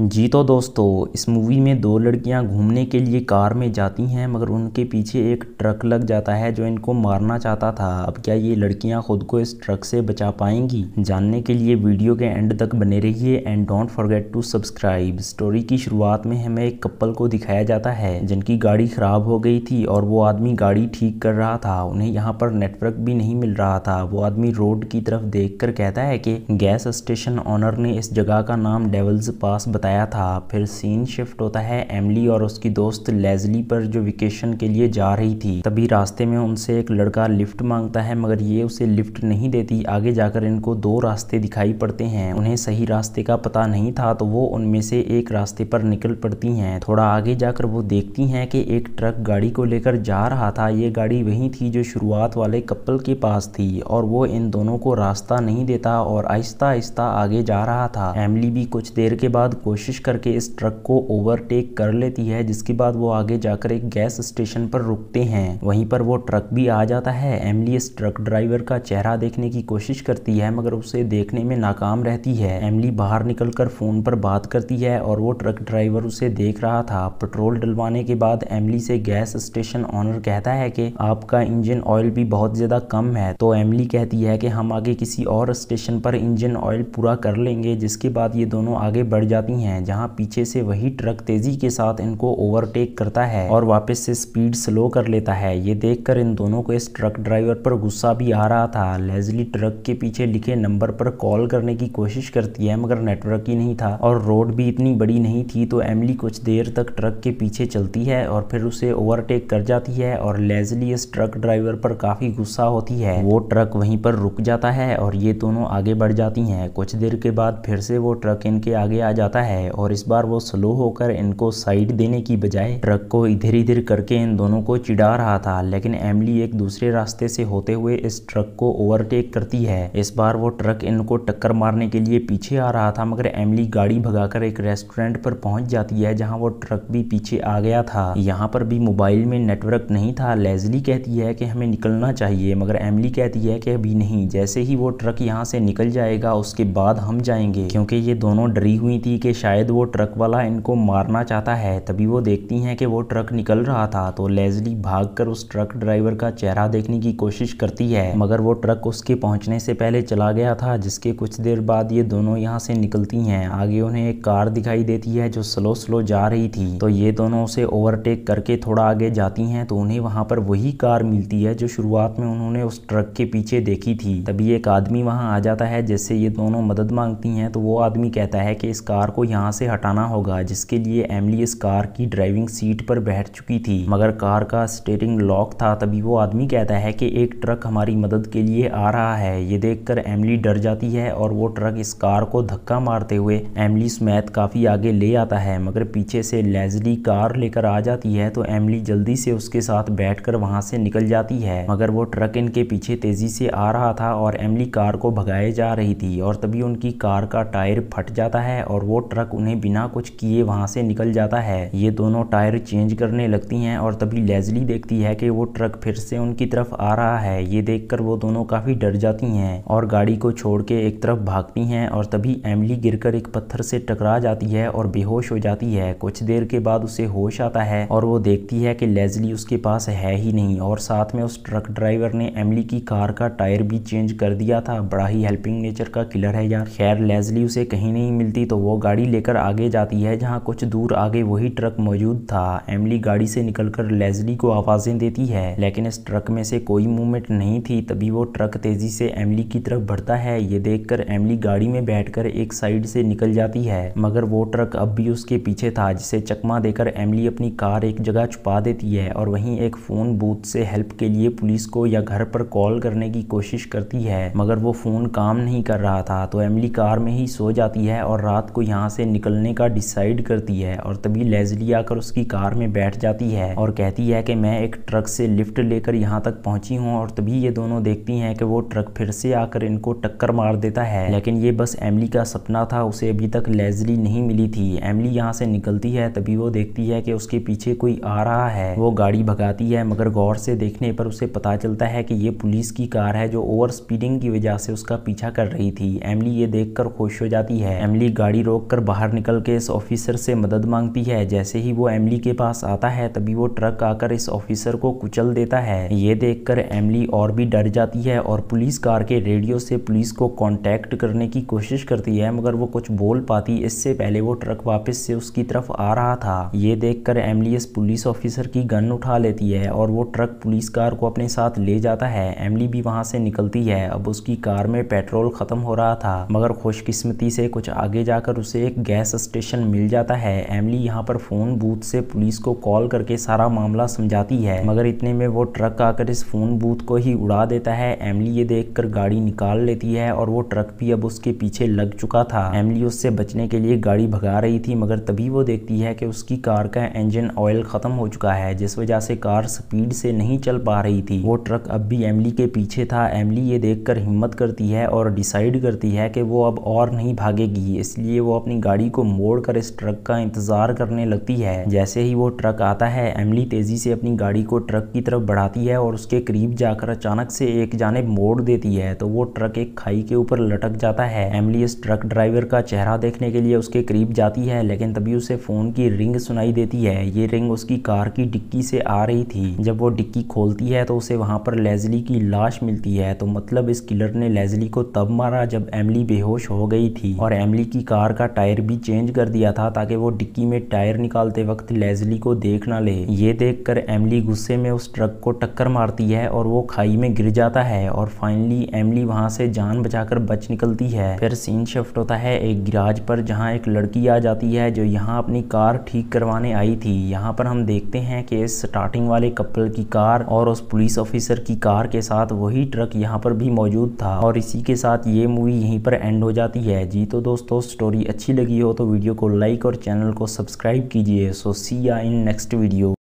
जी तो दोस्तों इस मूवी में दो लड़कियां घूमने के लिए कार में जाती हैं मगर उनके पीछे एक ट्रक लग जाता है जो इनको मारना चाहता था अब क्या ये लड़कियां खुद को इस ट्रक से बचा पाएंगी जानने के लिए वीडियो के एंड तक बने रहिए and don't forget to subscribe story की शुरुआत में हमें एक कपल को दिखाया जाता है जिनकी गाड़ी खराब हो गई थी और वो आदमी गाड़ी ठीक कर रहा था उन्हें यहाँ पर नेटवर्क भी नहीं मिल रहा था वो आदमी रोड की तरफ देख कहता है की गैस स्टेशन ऑनर ने इस जगह का नाम डेवल्स पास बताया था फिर सीन शिफ्ट होता है एमली और उसकी दोस्त लेजली पर जो वेकेशन के लिए जा रही थी तभी रास्ते में उनसे एक लड़का लिफ्ट मांगता है मगर ये उसे लिफ्ट नहीं देती आगे जाकर इनको दो रास्ते दिखाई पड़ते हैं उन्हें सही रास्ते का पता नहीं था तो वो उनमें से एक रास्ते पर निकल पड़ती हैं थोड़ा आगे जाकर वो देखती हैं कि एक ट्रक गाड़ी को लेकर जा रहा था ये गाड़ी वही थी जो शुरुआत वाले कपल के पास थी और वो इन दोनों को रास्ता नहीं देता और आहिस्ता आहिस्ता आगे जा रहा था एमली भी कुछ देर के बाद कोशिश करके इस ट्रक को ओवरटेक कर लेती है जिसके बाद वो आगे जाकर एक गैस स्टेशन पर रुकते हैं वहीं पर वो ट्रक भी आ जाता है एमली इस ट्रक ड्राइवर का चेहरा देखने की कोशिश करती है मगर उसे देखने में नाकाम रहती है एमली बाहर निकल फोन पर बात करती है और वो ट्रक ड्राइवर उसे देख रहा था पेट्रोल डलवाने के बाद एमली से गैस स्टेशन ऑनर कहता है की आपका इंजन ऑयल भी बहुत ज़्यादा कम है तो एमली कहती है कि हम आगे किसी और स्टेशन पर इंजन ऑयल पूरा कर लेंगे जिसके बाद ये दोनों आगे बढ़ जाती हैं है जहां पीछे से वही ट्रक तेजी के साथ इनको ओवरटेक करता है और वापस से स्पीड स्लो कर लेता है ये देखकर इन दोनों को इस ट्रक ड्राइवर पर गुस्सा भी आ रहा था लेजली ट्रक के पीछे लिखे नंबर पर कॉल करने की कोशिश करती है मगर नेटवर्क ही नहीं था और रोड भी इतनी बड़ी नहीं थी तो एमली कुछ देर तक ट्रक के पीछे चलती है और फिर उसे ओवरटेक कर जाती है और लेजली इस ट्रक ड्राइवर पर काफी गुस्सा होती है वो ट्रक वहीं पर रुक जाता है और ये दोनों आगे बढ़ जाती हैं कुछ देर के बाद फिर से वो ट्रक इनके आगे आ जाता है है और इस बार वो स्लो होकर इनको साइड देने की बजाय ट्रक को इधर इधर करके इन दोनों को चिढ़ा रहा था लेकिन एमली एक दूसरे रास्ते से होते हुए इस ट्रक को ओवरटेक करती है इस बार वो ट्रक इनको टक्कर मारने के लिए पीछे आ रहा था मगर एमली गाड़ी भगाकर एक रेस्टोरेंट पर पहुंच जाती है जहां वो ट्रक भी पीछे आ गया था यहाँ पर भी मोबाइल में नेटवर्क नहीं था लेजली कहती है कि हमें निकलना चाहिए मगर एमली कहती है कि अभी नहीं जैसे ही वो ट्रक यहाँ से निकल जाएगा उसके बाद हम जाएंगे क्योंकि ये दोनों डरी हुई थी कि शायद वो ट्रक वाला इनको मारना चाहता है तभी वो देखती हैं कि वो ट्रक निकल रहा था तो लेजली भागकर उस ट्रक ड्राइवर का चेहरा देखने की कोशिश करती है मगर वो ट्रक उसके पहुंचने से पहले चला गया था जिसके कुछ देर बाद ये दोनों यहाँ से निकलती हैं आगे उन्हें एक कार दिखाई देती है जो स्लो स्लो जा रही थी तो ये दोनों उसे ओवरटेक करके थोड़ा आगे जाती हैं तो उन्हें वहाँ पर वही कार मिलती है जो शुरुआत में उन्होंने उस ट्रक के पीछे देखी थी तभी एक आदमी वहाँ आ जाता है जैसे ये दोनों मदद मांगती हैं तो वो आदमी कहता है कि इस कार को यहाँ से हटाना होगा जिसके लिए एमली इस कार की ड्राइविंग सीट पर बैठ चुकी थी मगर कार का स्टेयरिंग लॉक था तभी वो आदमी कहता है कि एक ट्रक हमारी मदद के लिए आ रहा है ये देखकर एमली डर जाती है और वो ट्रक इस कार को धक्का मारते हुए एमली स्मैथ काफ़ी आगे ले आता है मगर पीछे से लेजली कार लेकर आ जाती है तो एमली जल्दी से उसके साथ बैठ कर वहां से निकल जाती है मगर वो ट्रक इनके पीछे तेजी से आ रहा था और एमली कार को भगाए जा रही थी और तभी उनकी कार का टायर फट जाता है और वो ट्रक ट्रक उन्हें बिना कुछ किए वहाँ से निकल जाता है ये दोनों टायर चेंज करने लगती हैं और तभी लेजली देखती है कि वो ट्रक फिर से उनकी तरफ आ रहा है ये देखकर वो दोनों काफी डर जाती हैं और गाड़ी को छोड़ के एक तरफ भागती हैं और तभी एमली गिर एक पत्थर से टकरा जाती है और बेहोश हो जाती है कुछ देर के बाद उसे होश आता है और वो देखती है कि लेजली उसके पास है ही नहीं और साथ में उस ट्रक ड्राइवर ने एमली की कार का टायर भी चेंज कर दिया था बड़ा ही हेल्पिंग नेचर का किलर है यार खैर लेजली उसे कहीं नहीं मिलती तो वो गाड़ी गाड़ी लेकर आगे जाती है जहां कुछ दूर आगे वही ट्रक मौजूद था एमली गाड़ी से निकलकर लेजली को आवाजें देती है लेकिन इस ट्रक में से कोई मूवमेंट नहीं थी तभी वो ट्रक तेजी से एमली की तरफ बढ़ता है ये कर एमली गाड़ी में कर एक साइड से निकल जाती है मगर वो ट्रक अब भी उसके पीछे था जिसे चकमा देकर एमली अपनी कार एक जगह छुपा देती है और वहीं एक फोन बूथ से हेल्प के लिए पुलिस को या घर पर कॉल करने की कोशिश करती है मगर वो फोन काम नहीं कर रहा था तो एमली कार में ही सो जाती है और रात को यहाँ से निकलने का डिसाइड करती है और तभी लेजली आकर उसकी कार में बैठ जाती है और कहती है कि मैं एक ट्रक से लिफ्ट लेकर यहाँ तक पहुँची हूँ और तभी ये दोनों देखती हैं कि वो ट्रक फिर से आकर इनको टक्कर मार देता है लेकिन ये बस एमली का सपना था उसे अभी तक लेजली नहीं मिली थी एमली यहाँ से निकलती है तभी वो देखती है कि उसके पीछे कोई आ रहा है वो गाड़ी भगाती है मगर गौर से देखने पर उसे पता चलता है कि ये पुलिस की कार है जो ओवर स्पीडिंग की वजह से उसका पीछा कर रही थी एमली ये देखकर खुश हो जाती है एमली गाड़ी रोक कर बाहर निकल के इस ऑफिसर से मदद मांगती है जैसे ही वो एमली के पास आता है तभी वो ट्रक आकर इस ऑफिसर को कुचल देता है ये देखकर एमली और भी डर जाती है और पुलिस कार के रेडियो से पुलिस को कांटेक्ट करने की कोशिश करती है मगर वो कुछ बोल पाती इससे पहले वो ट्रक वापस से उसकी तरफ आ रहा था ये कर एमली इस पुलिस ऑफिसर की गन उठा लेती है और वो ट्रक पुलिस कार को अपने साथ ले जाता है एमली भी वहाँ से निकलती है अब उसकी कार में पेट्रोल खत्म हो रहा था मगर खुशकिस्मती से कुछ आगे जाकर उसे एक एक गैस स्टेशन मिल जाता है एमली यहाँ पर फ़ोन बूथ से पुलिस को कॉल करके सारा मामला समझाती है मगर इतने में वो ट्रक आकर इस फ़ोन बूथ को ही उड़ा देता है एमली ये देखकर गाड़ी निकाल लेती है और वो ट्रक भी अब उसके पीछे लग चुका था एमली उससे बचने के लिए गाड़ी भगा रही थी मगर तभी वो देखती है कि उसकी कार का इंजन ऑयल ख़त्म हो चुका है जिस वजह से कार स्पीड से नहीं चल पा रही थी वो ट्रक अब भी एमली के पीछे था एमली ये देखकर हिम्मत करती है और डिसाइड करती है कि वो अब और नहीं भागेगी इसलिए वो अपनी गाड़ी को मोड़ कर इस ट्रक का इंतजार करने लगती है जैसे ही वो ट्रक आता है एमली तेजी से अपनी गाड़ी को ट्रक की तरफ बढ़ाती है और उसके करीब जाकर अचानक से एक जानब मोड़ देती है तो वो ट्रक एक खाई के ऊपर लटक जाता है एमली इस ट्रक ड्राइवर का चेहरा देखने के लिए उसके करीब जाती है लेकिन तभी उसे फोन की रिंग सुनाई देती है ये रिंग उसकी कार की डिक्की से आ रही थी जब वो डिक्की खोलती है तो उसे वहां पर लेजली की लाश मिलती है तो मतलब इस किलर ने लेजली को तब मारा जब एमली बेहोश हो गई थी और एमली की कार का टायर टायर भी चेंज कर दिया था ताकि वो डिक्की में टायर निकालते वक्त लेजली को देख ना ले ये देख कर एमली गुस्से में उस ट्रक को टक्कर मारती है और वो खाई में गिर जाता है और फाइनली एमली वहाँ से जान बचाकर बच निकलती है फिर सीन शिफ्ट होता है एक गिराज पर जहाँ एक लड़की आ जाती है जो यहाँ अपनी कार ठीक करवाने आई थी यहाँ पर हम देखते हैं कि इस स्टार्टिंग वाले कपल की कार और उस पुलिस ऑफिसर की कार के साथ वही ट्रक यहाँ पर भी मौजूद था और इसी के साथ ये मूवी यहीं पर एंड हो जाती है जी तो दोस्तों स्टोरी अच्छी लगी लगी हो तो वीडियो को लाइक और चैनल को सब्सक्राइब कीजिए सो सी या इन नेक्स्ट वीडियो